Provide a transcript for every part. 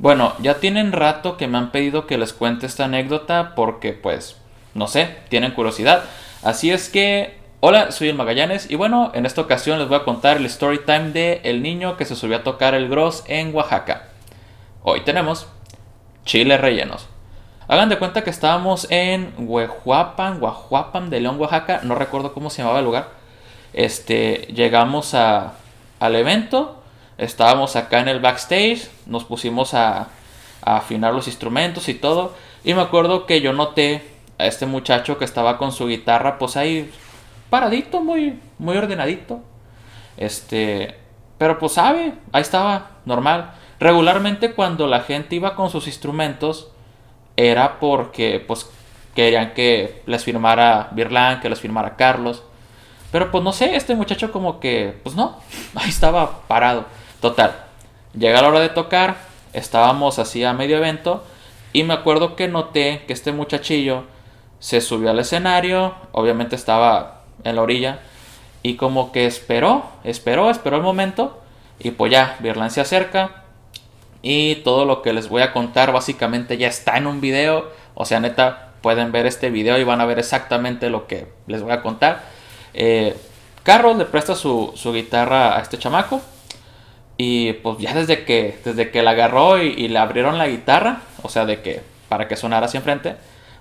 Bueno, ya tienen rato que me han pedido que les cuente esta anécdota porque pues, no sé, tienen curiosidad. Así es que, hola, soy el Magallanes y bueno, en esta ocasión les voy a contar el story time de el niño que se subió a tocar el gross en Oaxaca. Hoy tenemos chiles rellenos. Hagan de cuenta que estábamos en Huehuapan, Huajuapan de León, Oaxaca, no recuerdo cómo se llamaba el lugar. Este, llegamos al evento Estábamos acá en el backstage, nos pusimos a, afinar los instrumentos y todo. Y me acuerdo que yo noté a este muchacho que estaba con su guitarra, pues ahí paradito, muy, muy ordenadito. Este, pero pues sabe, ahí estaba, normal. Regularmente cuando la gente iba con sus instrumentos era porque pues querían que les firmara Birlan, que les firmara Carlos. Pero pues no sé, este muchacho como que, pues no, ahí estaba parado. Total, llega la hora de tocar, estábamos así a medio evento y me acuerdo que noté que este muchachillo se subió al escenario, obviamente estaba en la orilla y como que esperó, esperó, esperó el momento y pues ya, Birlan se acerca y todo lo que les voy a contar básicamente ya está en un video, o sea, neta, pueden ver este video y van a ver exactamente lo que les voy a contar. Eh, Carlos le presta su guitarra a este chamaco y pues ya desde que, desde que la agarró y, le abrieron la guitarra, o sea, de que para que sonara así enfrente,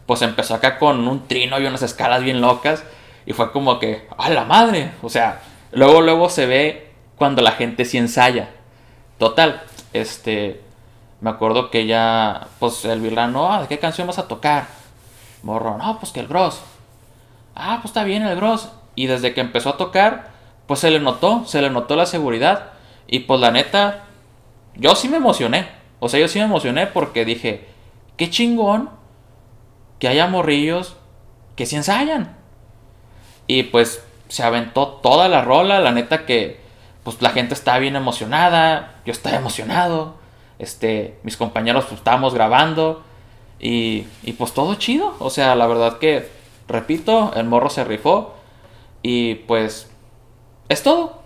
pues empezó acá con un trino y unas escalas bien locas. Y fue como que, ¡a la madre! O sea, luego, luego se ve cuando la gente se ensaya. Total, este, me acuerdo que ya, pues el vilano ah, ¿de qué canción vas a tocar? Morro, no, pues que el Gross. Ah, pues está bien el Gross. Y desde que empezó a tocar, pues se le notó, se le notó la seguridad y pues la neta, yo sí me emocioné. O sea, yo sí me emocioné porque dije, qué chingón que haya morrillos que se ensayan. Y pues se aventó toda la rola, la neta que pues la gente está bien emocionada, yo estaba emocionado, este, mis compañeros pues, estábamos grabando y, y pues todo chido. O sea, la verdad que, repito, el morro se rifó y pues es todo.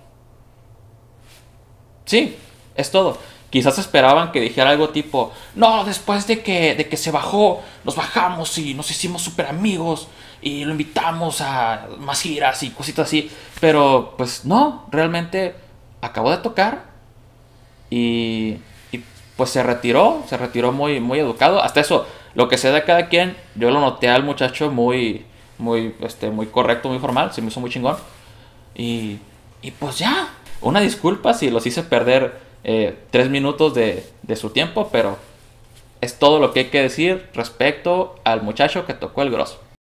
Sí, es todo. Quizás esperaban que dijera algo tipo, no, después de que, de que se bajó, nos bajamos y nos hicimos súper amigos y lo invitamos a más giras y cositas así. Pero pues no, realmente acabó de tocar y, pues se retiró, se retiró muy, muy educado. Hasta eso, lo que sea de cada quien, yo lo noté al muchacho muy, muy, este, muy correcto, muy formal, se me hizo muy chingón. Y, y pues ya, una disculpa si los hice perder eh, tres minutos de, de su tiempo, pero es todo lo que hay que decir respecto al muchacho que tocó el grosso.